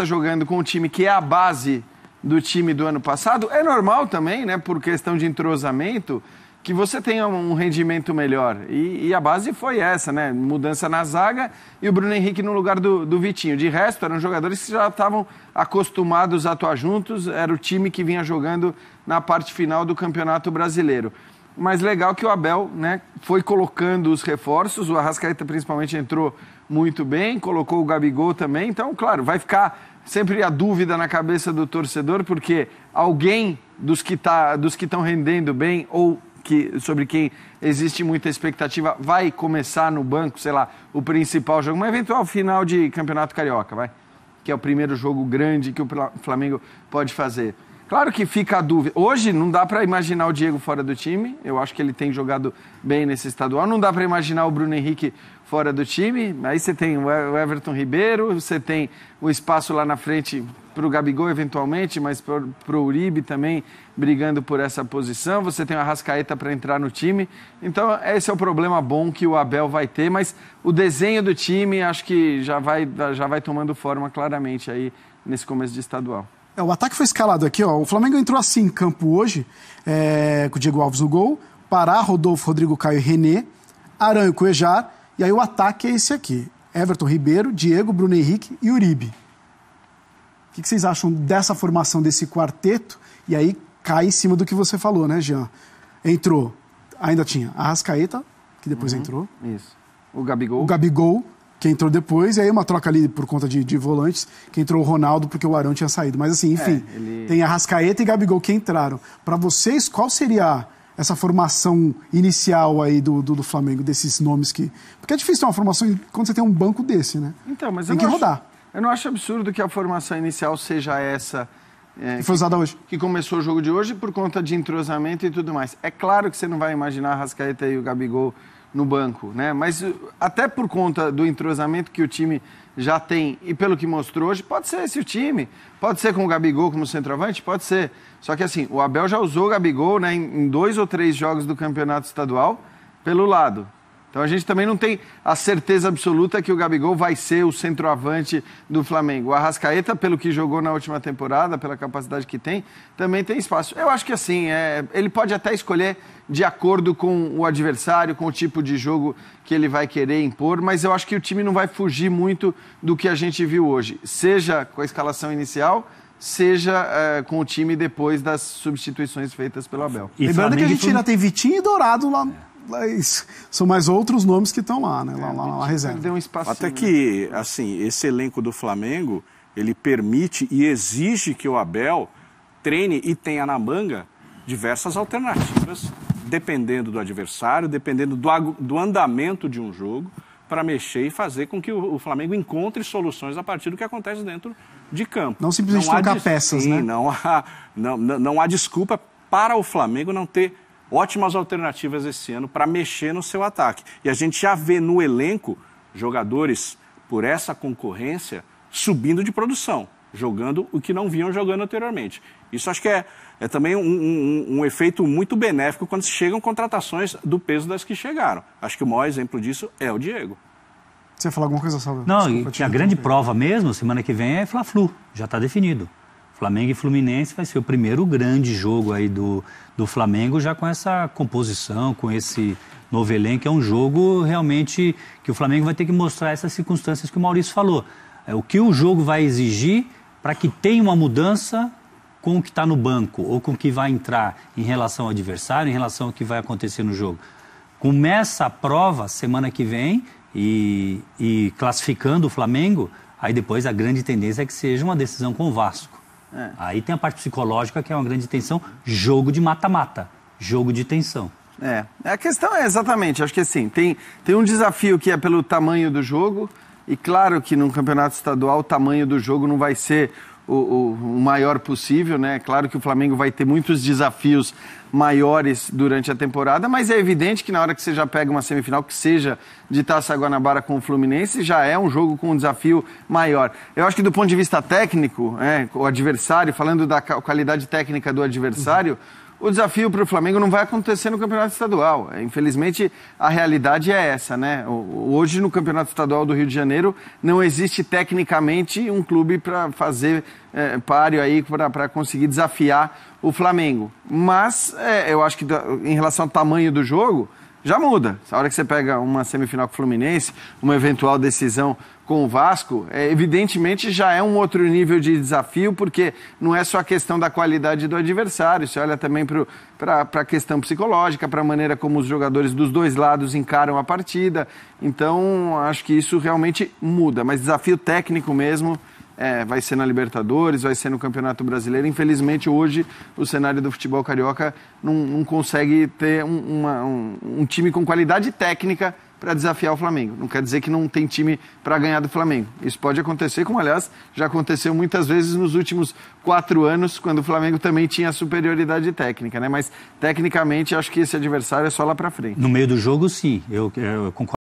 está jogando com um time que é a base do time do ano passado, é normal também, né, por questão de entrosamento, que você tenha um rendimento melhor. E, e, a base foi essa, né? Mudança na zaga e o Bruno Henrique no lugar do, do Vitinho. De resto, eram jogadores que já estavam acostumados a atuar juntos, era o time que vinha jogando na parte final do Campeonato Brasileiro. Mas legal que o Abel né, foi colocando os reforços, o Arrascaeta principalmente entrou muito bem, colocou o Gabigol também, então, claro, vai ficar sempre a dúvida na cabeça do torcedor, porque alguém dos que tá, dos que estão rendendo bem ou que, sobre quem existe muita expectativa vai começar no banco, sei lá, o principal jogo, uma eventual final de Campeonato Carioca, vai, que é o primeiro jogo grande que o Flamengo pode fazer. Claro que fica a dúvida. Hoje não dá para imaginar o Diego fora do time. Eu acho que ele tem jogado bem nesse estadual. Não dá para imaginar o Bruno Henrique fora do time. Aí você tem o Everton Ribeiro, você tem o espaço lá na frente para o Gabigol eventualmente, mas para o Uribe também brigando por essa posição. Você tem o Arrascaeta para entrar no time. Então esse é o problema bom que o Abel vai ter, mas o desenho do time acho que já vai, já vai tomando forma claramente aí nesse começo de estadual. É, o ataque foi escalado aqui, ó. O Flamengo entrou assim em campo hoje, é, com o Diego Alves no gol, Pará, Rodolfo, Rodrigo Caio e René, Aranha Coejar, e aí o ataque é esse aqui. Everton Ribeiro, Diego, Bruno Henrique e Uribe. O que, que vocês acham dessa formação, desse quarteto? E aí cai em cima do que você falou, né, Jean? Entrou, ainda tinha A Rascaeta, que depois uhum, entrou. Isso. O Gabigol. O Gabigol, que entrou depois, e aí é uma troca ali por conta de, de volantes, que entrou o Ronaldo porque o Arão tinha saído. Mas assim, enfim, é, ele... tem e e Gabigol que entraram. Para vocês, qual seria essa formação inicial aí do, do, do, Flamengo, desses nomes que... Porque é difícil ter uma formação quando você tem um banco desse, né? Então, mas tem que rodar. eu não acho absurdo que a formação inicial seja essa... É, que foi usada hoje. Que começou o jogo de hoje por conta de entrosamento e tudo mais. É claro que você não vai imaginar a Rascaeta e o Gabigol no banco, né? Mas uh, até por conta do entrosamento que o time já tem e pelo que mostrou hoje, pode ser esse o time, pode ser com o Gabigol como centroavante, pode ser. Só que assim, o Abel já usou o Gabigol, né, em dois ou três jogos do Campeonato Estadual pelo lado. Então a gente também não tem a certeza absoluta que o Gabigol vai ser o centroavante do Flamengo. O Arrascaeta, pelo que jogou na última temporada, pela capacidade que tem, também tem espaço. Eu acho que assim, é, ele pode até escolher de acordo com o adversário, com o tipo de jogo que ele vai querer impor, mas eu acho que o time não vai fugir muito do que a gente viu hoje, seja com a escalação inicial, seja é, com o time depois das substituições feitas pelo Abel. E Lembrando Flamengo... que a gente ainda tem Vitinho e Dourado lá. É são mais outros nomes que estão lá, né? Lá, é, lá, lá reserva. Um Até né? que, né? assim, esse elenco do Flamengo, ele permite e exige que o Abel treine e tenha na manga diversas alternativas, dependendo do adversário, dependendo do, do andamento de um jogo, para mexer e fazer com que o, o, Flamengo encontre soluções a partir do que acontece dentro de campo. Não simplesmente não trocar peças, sim, né? Não há, não, não, não há desculpa para o Flamengo não ter ótimas alternativas esse ano para mexer no seu ataque. E a gente já vê no elenco jogadores por essa concorrência subindo de produção, jogando o que não vinham jogando anteriormente. Isso acho que é, é também um, um, um efeito muito benéfico quando chegam contratações do peso das que chegaram. Acho que o maior exemplo disso é o Diego. Você ia falar alguma coisa, sobre Não, Desculpa, e a grande prova mesmo, semana que vem, é Fla-Flu. Já está definido. Flamengo e Fluminense vai ser o primeiro grande jogo aí do, do Flamengo, já com essa composição, com esse novo elenco. É um jogo realmente que o Flamengo vai ter que mostrar essas circunstâncias que o Maurício falou. É, o que o jogo vai exigir para que tenha uma mudança com o que está no banco ou com o que vai entrar em relação ao adversário, em relação ao que vai acontecer no jogo. Começa a prova semana que vem e, e classificando o Flamengo, aí depois a grande tendência é que seja uma decisão com o Vasco. É. Aí tem a parte psicológica, que é uma grande tensão. Jogo de mata-mata. Jogo de tensão. É. A questão é exatamente, acho que assim, tem, tem um desafio que é pelo tamanho do jogo. E claro que num campeonato estadual o tamanho do jogo não vai ser o, o, o maior possível, né? Claro que o Flamengo vai ter muitos desafios maiores durante a temporada, mas é evidente que na hora que você já pega uma semifinal, que seja de Taça Guanabara com o Fluminense, já é um jogo com um desafio maior. Eu acho que do ponto de vista técnico, né, o adversário, falando da qualidade técnica do adversário, uhum o desafio para o Flamengo não vai acontecer no Campeonato Estadual. É, infelizmente, a realidade é essa, né? Hoje, no Campeonato Estadual do Rio de Janeiro, não existe tecnicamente um clube para fazer é, páreo aí, para conseguir desafiar o Flamengo. Mas, é, eu acho que em relação ao tamanho do jogo, já muda. A hora que você pega uma semifinal com o Fluminense, uma eventual decisão com o Vasco, é, evidentemente já é um outro nível de desafio, porque não é só a questão da qualidade do adversário, você olha também para a questão psicológica, para a maneira como os jogadores dos dois lados encaram a partida. Então, acho que isso realmente muda, mas desafio técnico mesmo é, vai ser na Libertadores, vai ser no Campeonato Brasileiro. Infelizmente, hoje, o cenário do futebol carioca não, não consegue ter um, uma, um, um time com qualidade técnica para desafiar o Flamengo. Não quer dizer que não tem time para ganhar do Flamengo. Isso pode acontecer, como aliás já aconteceu muitas vezes nos últimos quatro anos, quando o Flamengo também tinha superioridade técnica, né? Mas tecnicamente acho que esse adversário é só lá para frente. No meio do jogo, sim. Eu, eu concordo.